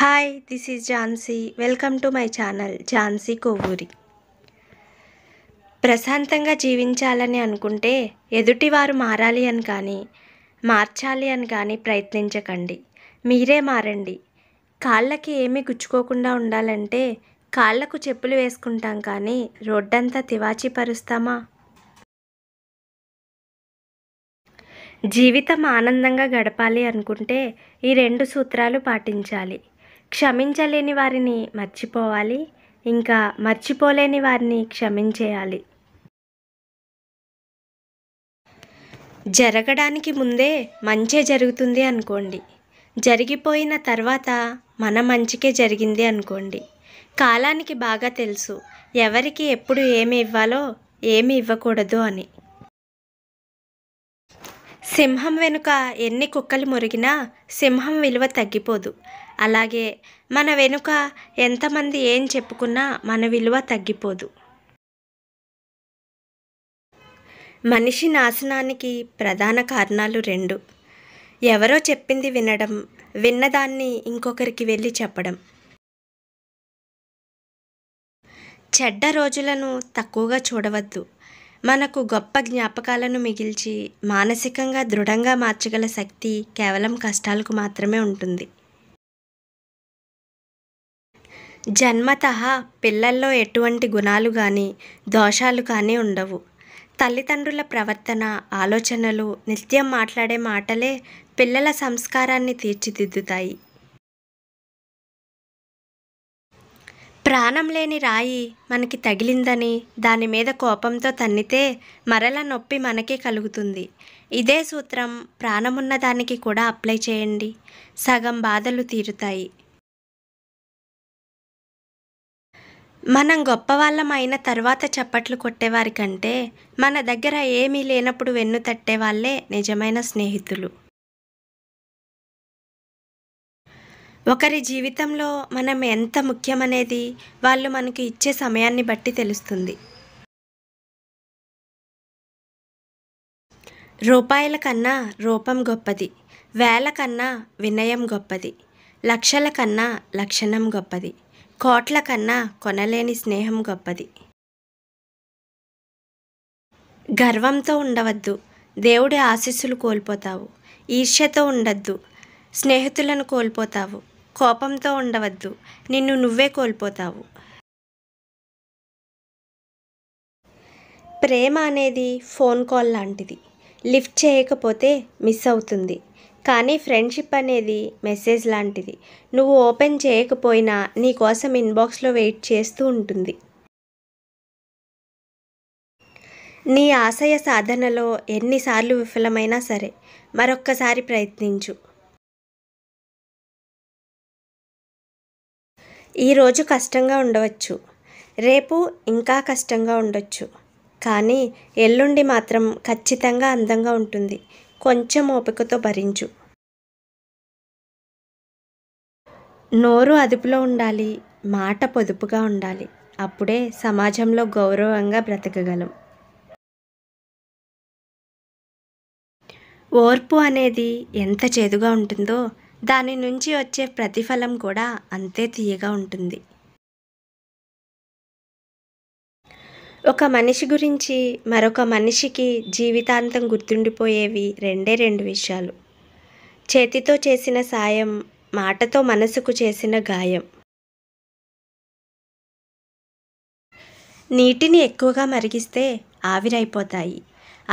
hi this is Jhansi welcome to my channel Jhansi Kovvuri ప్రశాంతంగా జీవించాలని అనుకుంటే ఎదుటివారు మారాలి అని కానీ మార్చాలి అని కానీ ప్రయత్నించకండి మీరే మారండి కాళ్ళకి ఏమీ గుచ్చుకోకుండా ఉండాలంటే కాళ్ళకు చెప్పులు వేసుకుంటాం కానీ రోడ్డంతా తివాచి పరుస్తామా జీవితం ఆనందంగా గడపాలి అనుకుంటే ఈ రెండు సూత్రాలు పాటించాలి క్షమించలేని వారిని మర్చిపోవాలి ఇంకా మర్చిపోలేని వారిని క్షమించేయాలి జరగడానికి ముందే మంచే జరుగుతుంది అనుకోండి జరిగిపోయిన తర్వాత మన మంచికే జరిగింది అనుకోండి కాలానికి బాగా తెలుసు ఎవరికి ఎప్పుడు ఏమి ఇవ్వాలో ఏమి ఇవ్వకూడదు అని సింహం వెనుక ఎన్ని కుక్కలు మురిగినా సింహం విలువ తగ్గిపోదు అలాగే మన వెనుక ఎంతమంది ఏం చెప్పుకున్నా మన విలువ తగ్గిపోదు మనిషి నాశనానికి ప్రధాన కారణాలు రెండు ఎవరో చెప్పింది వినడం విన్నదాన్ని ఇంకొకరికి వెళ్ళి చెప్పడం చెడ్డ రోజులను తక్కువగా చూడవద్దు మనకు గొప్ప జ్ఞాపకాలను మిగిల్చి మానసికంగా దృఢంగా మార్చగల శక్తి కేవలం కష్టాలకు మాత్రమే ఉంటుంది జన్మత పిల్లల్లో ఎటువంటి గుణాలు కానీ దోషాలు కానీ ఉండవు తల్లిదండ్రుల ప్రవర్తన ఆలోచనలు నిత్యం మాట్లాడే మాటలే పిల్లల సంస్కారాన్ని తీర్చిదిద్దుతాయి ప్రాణం లేని రాయి మనకి తగిలిందని దాని మీద కోపంతో తన్నితే మరల నొప్పి మనకే కలుగుతుంది ఇదే సూత్రం ప్రాణమున్న దానికి కూడా అప్లై చేయండి సగం బాధలు తీరుతాయి మనం గొప్పవాళ్ళమైన తర్వాత చప్పట్లు కొట్టేవారి కంటే మన దగ్గర ఏమీ లేనప్పుడు వెన్ను తట్టేవాళ్లే నిజమైన స్నేహితులు ఒకరి జీవితంలో మనం ఎంత ముఖ్యమనేది వాళ్ళు మనకు ఇచ్చే సమయాన్ని బట్టి తెలుస్తుంది రూపాయల కన్నా రూపం గొప్పది వేల కన్నా వినయం గొప్పది లక్షల కన్నా లక్షణం గొప్పది కోట్ల కన్నా కొనలేని స్నేహం గొప్పది గర్వంతో ఉండవద్దు దేవుడి ఆశీస్సులు కోల్పోతావు ఈర్ష్యతో ఉండద్దు స్నేహితులను కోల్పోతావు కోపంతో ఉండవద్దు నిన్ను నువ్వే కోల్పోతావు ప్రేమ అనేది ఫోన్ కాల్ లాంటిది లిఫ్ట్ చేయకపోతే మిస్ అవుతుంది కానీ ఫ్రెండ్షిప్ అనేది మెసేజ్ లాంటిది నువ్వు ఓపెన్ చేయకపోయినా నీ కోసం ఇన్బాక్స్లో వెయిట్ చేస్తూ ఉంటుంది నీ ఆశయ సాధనలో ఎన్నిసార్లు విఫలమైనా సరే మరొక్కసారి ప్రయత్నించు ఈరోజు కష్టంగా ఉండవచ్చు రేపు ఇంకా కష్టంగా ఉండొచ్చు కానీ ఎల్లుండి మాత్రం ఖచ్చితంగా అందంగా ఉంటుంది కొంచెం ఓపికతో భరించు నోరు అదుపులో ఉండాలి మాట పొదుపుగా ఉండాలి అప్పుడే సమాజంలో గౌరవంగా బ్రతకగలం ఓర్పు అనేది ఎంత చేదుగా ఉంటుందో దాని నుంచి వచ్చే ప్రతిఫలం కూడా అంతే తీయగా ఉంటుంది ఒక మనిషి గురించి మరొక మనిషికి జీవితాంతం గుర్తుండిపోయేవి రెండే రెండు విషయాలు చేతితో చేసిన సాయం మాటతో మనసుకు చేసిన గాయం నీటిని ఎక్కువగా మరిగిస్తే ఆవిరైపోతాయి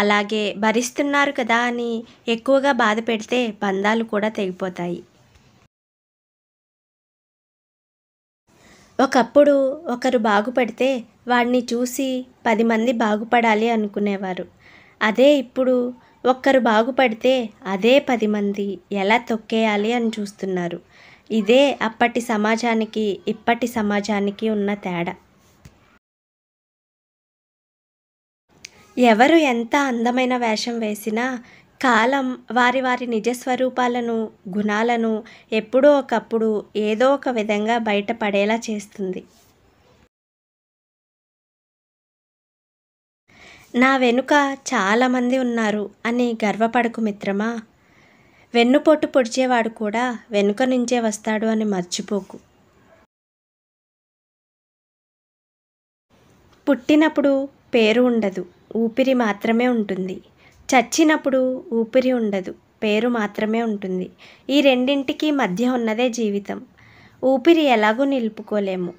అలాగే భరిస్తున్నారు కదా అని ఎక్కువగా బాధ పెడితే బంధాలు కూడా తెగిపోతాయి ఒకప్పుడు ఒకరు బాగుపడితే వాడిని చూసి పది మంది బాగుపడాలి అనుకునేవారు అదే ఇప్పుడు ఒక్కరు బాగుపడితే అదే పది మంది ఎలా తొక్కేయాలి అని చూస్తున్నారు ఇదే అప్పటి సమాజానికి ఇప్పటి సమాజానికి ఉన్న తేడా ఎవరు ఎంత అందమైన వేషం వేసినా కాలం వారి వారి నిజస్వరూపాలను గుణాలను ఎప్పుడో ఒకప్పుడు ఏదో ఒక విధంగా బయటపడేలా చేస్తుంది నా వెనుక చాలామంది ఉన్నారు అని గర్వపడకు మిత్రమా వెన్నుపోటు పొడిచేవాడు కూడా వెనుక నుంచే వస్తాడు అని మర్చిపోకు పుట్టినప్పుడు పేరు ఉండదు ఊపిరి మాత్రమే ఉంటుంది చచ్చినప్పుడు ఊపిరి ఉండదు పేరు మాత్రమే ఉంటుంది ఈ రెండింటికి మధ్య ఉన్నదే జీవితం ఊపిరి ఎలాగూ నిలుపుకోలేము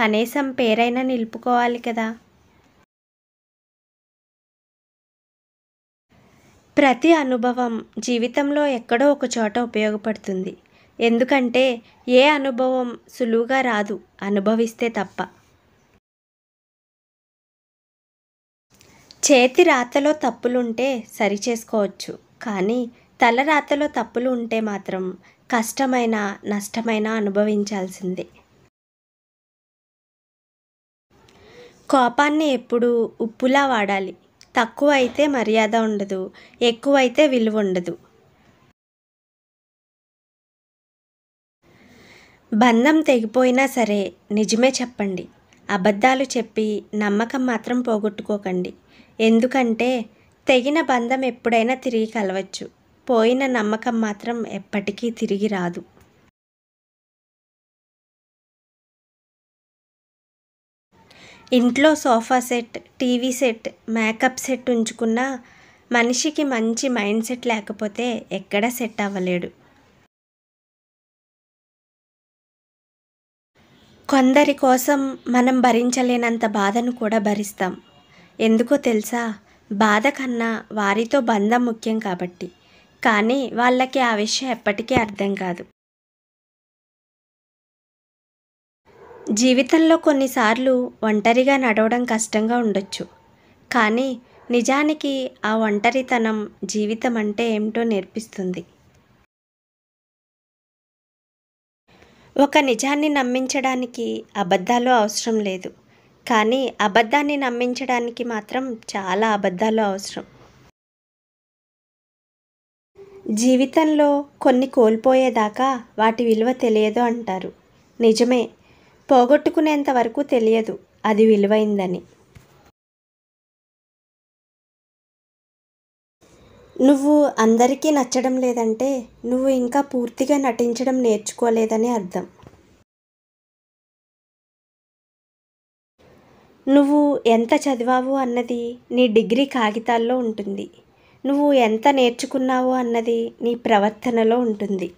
కనీసం పేరైనా నిలుపుకోవాలి కదా ప్రతి అనుభవం జీవితంలో ఎక్కడో ఒక చోట ఉపయోగపడుతుంది ఎందుకంటే ఏ అనుభవం సులువుగా రాదు అనుభవిస్తే తప్ప చేతి రాతలో తప్పులుంటే సరిచేసుకోవచ్చు కానీ తల రాతలో తప్పులు ఉంటే మాత్రం కష్టమైన నష్టమైన అనుభవించాల్సిందే కోపాన్ని ఎప్పుడూ ఉప్పులా వాడాలి తక్కువ అయితే మర్యాద ఉండదు ఎక్కువ అయితే విలువ ఉండదు బంధం తెగిపోయినా సరే నిజమే చెప్పండి అబద్ధాలు చెప్పి నమ్మకం మాత్రం పోగొట్టుకోకండి ఎందుకంటే తెగిన బంధం ఎప్పుడైనా తిరిగి కలవచ్చు పోయిన నమ్మకం మాత్రం ఎప్పటికీ తిరిగి రాదు ఇంట్లో sofa set TV set makeup set ఉంచుకున్నా మనిషికి మంచి మైండ్ సెట్ లేకపోతే ఎక్కడ సెట్ అవ్వలేడు కొందరి కోసం మనం భరించలేనంత బాధను కూడా భరిస్తాం ఎందుకో తెలుసా బాధ కన్నా వారితో బంధం ముఖ్యం కాబట్టి కానీ వాళ్ళకి ఆ విషయం ఎప్పటికీ అర్థం కాదు జీవితంలో కొన్నిసార్లు ఒంటరిగా నడవడం కష్టంగా ఉండొచ్చు కానీ నిజానికి ఆ ఒంటరితనం జీవితం అంటే ఏమిటో నేర్పిస్తుంది ఒక నిజాన్ని నమ్మించడానికి అబద్ధాలు అవసరం లేదు కానీ అబద్ధాన్ని నమ్మించడానికి మాత్రం చాలా అబద్ధాలు అవసరం జీవితంలో కొన్ని కోల్పోయేదాకా వాటి విలువ తెలియదు అంటారు నిజమే పోగొట్టుకునేంత వరకు తెలియదు అది విలువైందని నువ్వు అందరికీ నచ్చడం లేదంటే నువ్వు ఇంకా పూర్తిగా నటించడం నేర్చుకోలేదని అర్థం నువ్వు ఎంత చదివావు అన్నది నీ డిగ్రీ కాగితాల్లో ఉంటుంది నువ్వు ఎంత నేర్చుకున్నావు అన్నది నీ ప్రవర్తనలో ఉంటుంది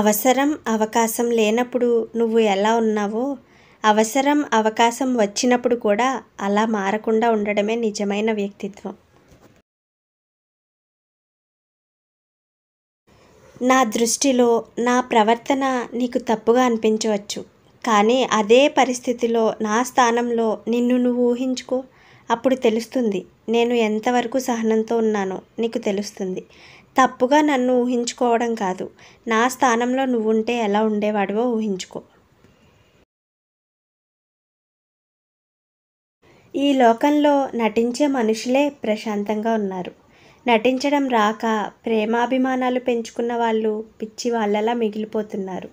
అవసరం అవకాశం లేనప్పుడు నువ్వు ఎలా ఉన్నావో అవసరం అవకాశం వచ్చినప్పుడు కూడా అలా మారకుండా ఉండడమే నిజమైన వ్యక్తిత్వం నా దృష్టిలో నా ప్రవర్తన నీకు తప్పుగా అనిపించవచ్చు కానీ అదే పరిస్థితిలో నా స్థానంలో నిన్ను నువ్వు ఊహించుకో అప్పుడు తెలుస్తుంది నేను ఎంతవరకు సహనంతో ఉన్నానో నీకు తెలుస్తుంది తప్పుగా నన్ను ఊహించుకోవడం కాదు నా స్థానంలో నువ్వుంటే ఎలా ఉండేవాడివో ఊహించుకో ఈ లోకంలో నటించే మనుషులే ప్రశాంతంగా ఉన్నారు నటించడం రాక ప్రేమాభిమానాలు పెంచుకున్న వాళ్ళు పిచ్చి వాళ్ళలా మిగిలిపోతున్నారు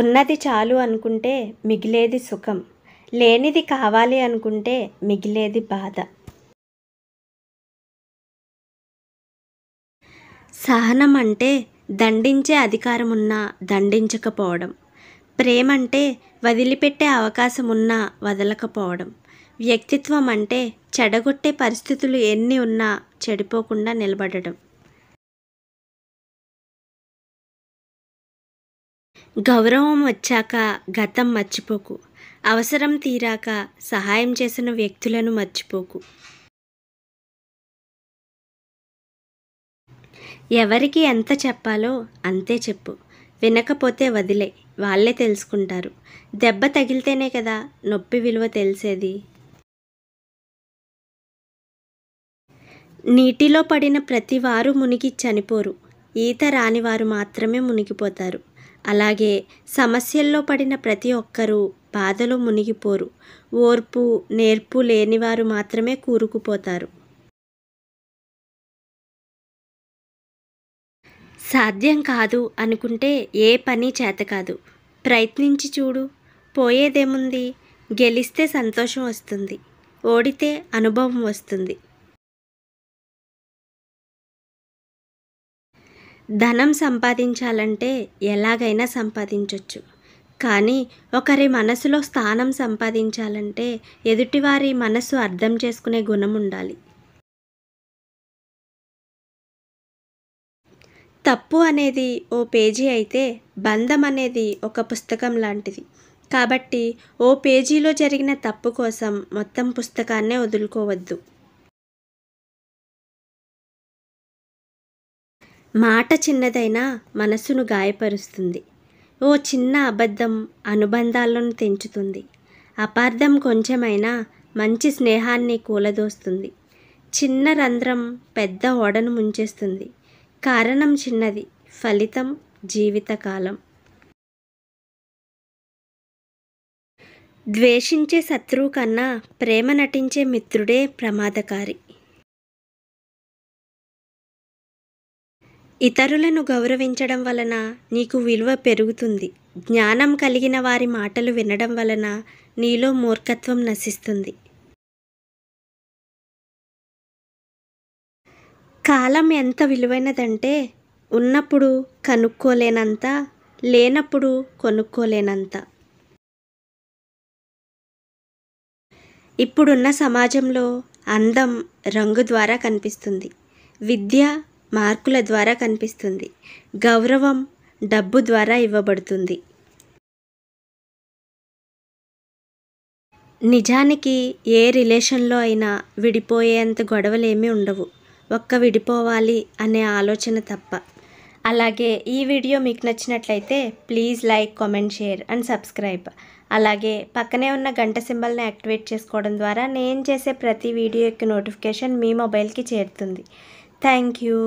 ఉన్నది చాలు అనుకుంటే మిగిలేది సుఖం లేనిది కావాలి అనుకుంటే మిగిలేది బాధ సహనం అంటే దండించే అధికారం ఉన్నా దండించకపోవడం ప్రేమ అంటే వదిలిపెట్టే అవకాశం ఉన్నా వదలకపోవడం వ్యక్తిత్వం అంటే చెడగొట్టే పరిస్థితులు ఎన్ని ఉన్నా చెడిపోకుండా నిలబడడం గౌరవం వచ్చాక గతం మర్చిపోకు అవసరం తీరాక సహాయం చేసిన వ్యక్తులను మర్చిపోకు ఎవరికి ఎంత చెప్పాలో అంతే చెప్పు వినకపోతే వదిలే వాళ్ళే తెలుసుకుంటారు దెబ్బ తగిలితేనే కదా నొప్పి విలువ తెలిసేది నీటిలో పడిన ప్రతి వారు మునిగి చనిపోరు ఈత రానివారు మాత్రమే మునిగిపోతారు అలాగే సమస్యల్లో పడిన ప్రతి ఒక్కరూ బాధలో మునిగిపోరు ఓర్పు నేర్పు లేనివారు మాత్రమే కూరుకుపోతారు సాధ్యం కాదు అనుకుంటే ఏ పని చేత కాదు ప్రయత్నించి చూడు పోయేదేముంది గెలిస్తే సంతోషం వస్తుంది ఓడితే అనుభవం వస్తుంది ధనం సంపాదించాలంటే ఎలాగైనా సంపాదించవచ్చు కానీ ఒకరి మనసులో స్థానం సంపాదించాలంటే ఎదుటివారి మనసు అర్థం చేసుకునే గుణం ఉండాలి తప్పు అనేది ఓ పేజీ అయితే బంధం అనేది ఒక పుస్తకం లాంటిది కాబట్టి ఓ పేజీలో జరిగిన తప్పు కోసం మొత్తం పుస్తకాన్నే వదులుకోవద్దు మాట చిన్నదైనా మనసును గాయపరుస్తుంది ఓ చిన్న అబద్ధం అనుబంధాలను తెంచుతుంది అపార్థం కొంచెమైనా మంచి స్నేహాన్ని కూలదోస్తుంది చిన్న రంధ్రం పెద్ద ఓడను ముంచేస్తుంది కారణం చిన్నది ఫలితం జీవితకాలం ద్వేషించే శత్రువు కన్నా ప్రేమ నటించే మిత్రుడే ప్రమాదకారి ఇతరులను గౌరవించడం వలన నీకు విలువ పెరుగుతుంది జ్ఞానం కలిగిన వారి మాటలు వినడం వలన నీలో మూర్ఖత్వం నశిస్తుంది కాలం ఎంత విలువైనదంటే ఉన్నప్పుడు కనుక్కోలేనంత లేనప్పుడు కొనుక్కోలేనంత ఇప్పుడున్న సమాజంలో అందం రంగు ద్వారా కనిపిస్తుంది విద్య మార్కుల ద్వారా కనిపిస్తుంది గౌరవం డబ్బు ద్వారా ఇవ్వబడుతుంది నిజానికి ఏ రిలేషన్లో అయినా విడిపోయేంత గొడవలేమీ ఉండవు ఒక్క విడిపోవాలి అనే ఆలోచన తప్ప అలాగే ఈ వీడియో మీకు నచ్చినట్లయితే please like comment share and subscribe అలాగే పక్కనే ఉన్న గంట సింబల్ని యాక్టివేట్ చేసుకోవడం ద్వారా నేను చేసే ప్రతి వీడియో యొక్క నోటిఫికేషన్ మీ మొబైల్కి చేరుతుంది థ్యాంక్ యూ